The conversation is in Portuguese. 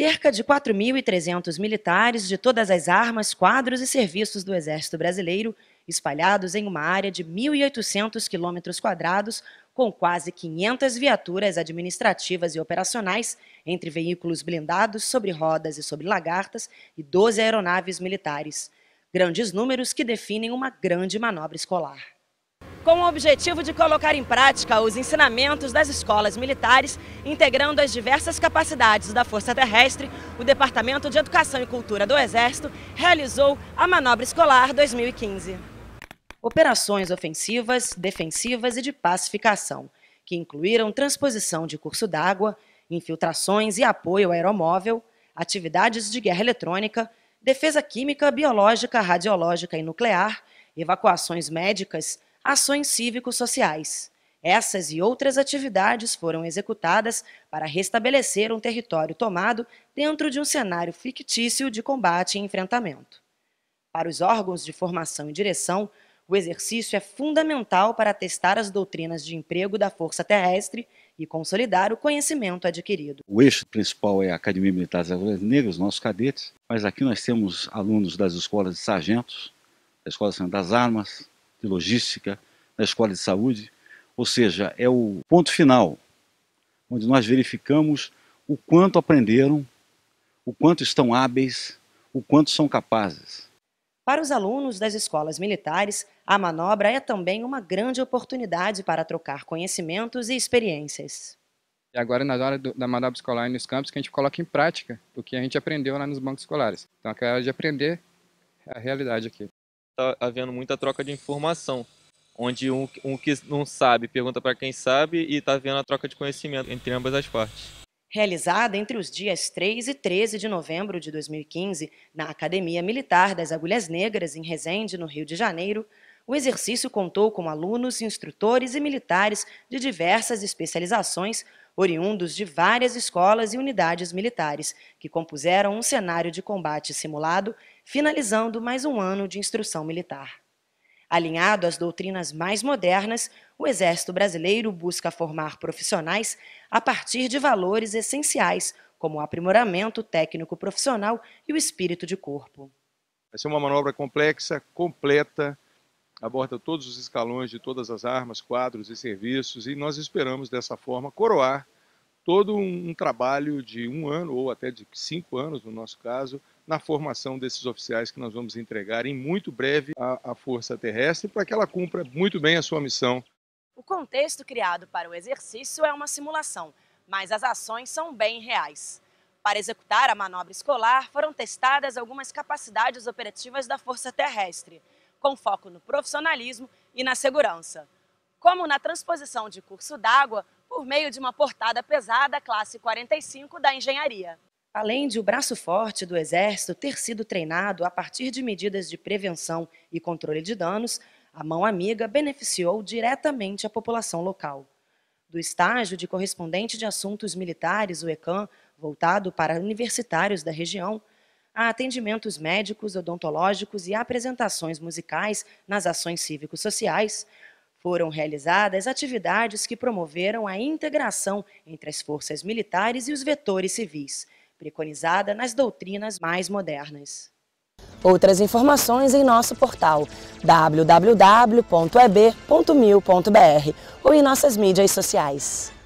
Cerca de 4.300 militares de todas as armas, quadros e serviços do Exército Brasileiro, espalhados em uma área de 1.800 quilômetros quadrados, com quase 500 viaturas administrativas e operacionais, entre veículos blindados, sobre rodas e sobre lagartas, e 12 aeronaves militares. Grandes números que definem uma grande manobra escolar com o objetivo de colocar em prática os ensinamentos das escolas militares, integrando as diversas capacidades da Força Terrestre, o Departamento de Educação e Cultura do Exército realizou a Manobra Escolar 2015. Operações ofensivas, defensivas e de pacificação, que incluíram transposição de curso d'água, infiltrações e apoio aeromóvel, atividades de guerra eletrônica, defesa química, biológica, radiológica e nuclear, evacuações médicas, ações cívico-sociais. Essas e outras atividades foram executadas para restabelecer um território tomado dentro de um cenário fictício de combate e enfrentamento. Para os órgãos de formação e direção, o exercício é fundamental para testar as doutrinas de emprego da Força Terrestre e consolidar o conhecimento adquirido. O eixo principal é a Academia Militar das Agulhas Negras, nossos cadetes, mas aqui nós temos alunos das escolas de sargentos, da Escola das Armas, de logística, na escola de saúde, ou seja, é o ponto final, onde nós verificamos o quanto aprenderam, o quanto estão hábeis, o quanto são capazes. Para os alunos das escolas militares, a manobra é também uma grande oportunidade para trocar conhecimentos e experiências. E agora, na hora do, da manobra escolar e nos campos, que a gente coloca em prática o que a gente aprendeu lá nos bancos escolares. Então, aquela hora de aprender a realidade aqui está havendo muita troca de informação, onde um, um que não sabe pergunta para quem sabe e está havendo a troca de conhecimento entre ambas as partes. Realizada entre os dias 3 e 13 de novembro de 2015, na Academia Militar das Agulhas Negras, em Resende, no Rio de Janeiro, o exercício contou com alunos, instrutores e militares de diversas especializações oriundos de várias escolas e unidades militares, que compuseram um cenário de combate simulado, finalizando mais um ano de instrução militar. Alinhado às doutrinas mais modernas, o Exército Brasileiro busca formar profissionais a partir de valores essenciais, como o aprimoramento técnico profissional e o espírito de corpo. Vai ser uma manobra complexa, completa, aborda todos os escalões de todas as armas, quadros e serviços, e nós esperamos dessa forma coroar todo um, trabalho de um ano ou até de cinco anos, no nosso caso, na formação desses oficiais que nós vamos entregar em muito breve à Força Terrestre para que ela cumpra muito bem a sua missão. O contexto criado para o exercício é uma simulação, mas as ações são bem reais. Para executar a manobra escolar, foram testadas algumas capacidades operativas da Força Terrestre com foco no profissionalismo e na segurança. Como na transposição de curso d'água, por meio de uma portada pesada classe 45 da engenharia. Além de o braço forte do Exército ter sido treinado a partir de medidas de prevenção e controle de danos, a mão amiga beneficiou diretamente a população local. Do estágio de correspondente de assuntos militares, o ECAM, voltado para universitários da região, a atendimentos médicos, odontológicos e apresentações musicais nas ações cívico-sociais, foram realizadas atividades que promoveram a integração entre as forças militares e os vetores civis, preconizada nas doutrinas mais modernas. Outras informações em nosso portal www.eb.mil.br ou em nossas mídias sociais.